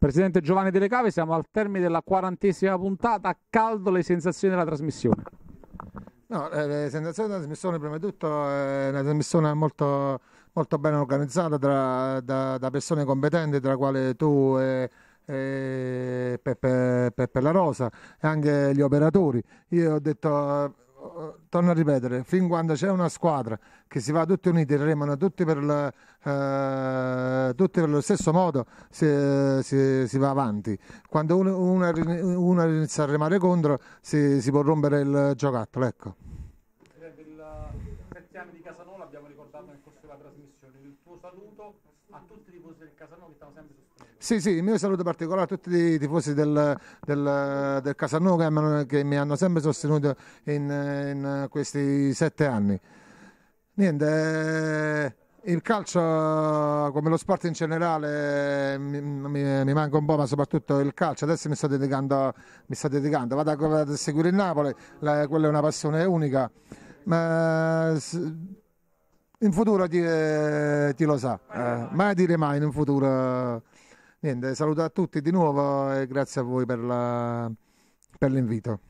Presidente Giovanni Delle Cave, siamo al termine della quarantesima puntata, a caldo le sensazioni della trasmissione. No, eh, le sensazioni della trasmissione, prima di tutto, eh, è una trasmissione molto, molto ben organizzata tra, da, da, persone competenti, tra quale tu e, e Peppe, Peppe La Rosa e anche gli operatori. Io ho detto eh, torno a ripetere, fin quando c'è una squadra che si va tutti uniti, remano tutti per, la, tutti nello stesso modo si, eh, si, si va avanti. Quando uno, una, inizia a remare contro si, si può rompere il giocattolo. Ecco. Il festiame di Casanola abbiamo ricordato nel corso della trasmissione. Il tuo saluto a tutti i tifosi del Casanola che stanno sempre sostenendo. Sì, sì, il mio saluto particolare a tutti i tifosi del, del, del Casanola che, mi hanno sempre sostenuto in, in questi sette anni. Niente, eh, il calcio, come lo sport in generale, mi, mi, mi, manca un po', ma soprattutto il calcio. Adesso mi sto dedicando, mi sto dedicando. Vado, a, vado a seguire il Napoli, la, quella è una passione unica. Ma in futuro ti, ti eh, lo sa, eh, mai dire mai in futuro. Niente, saluto a tutti di nuovo e grazie a voi per, la, per l'invito.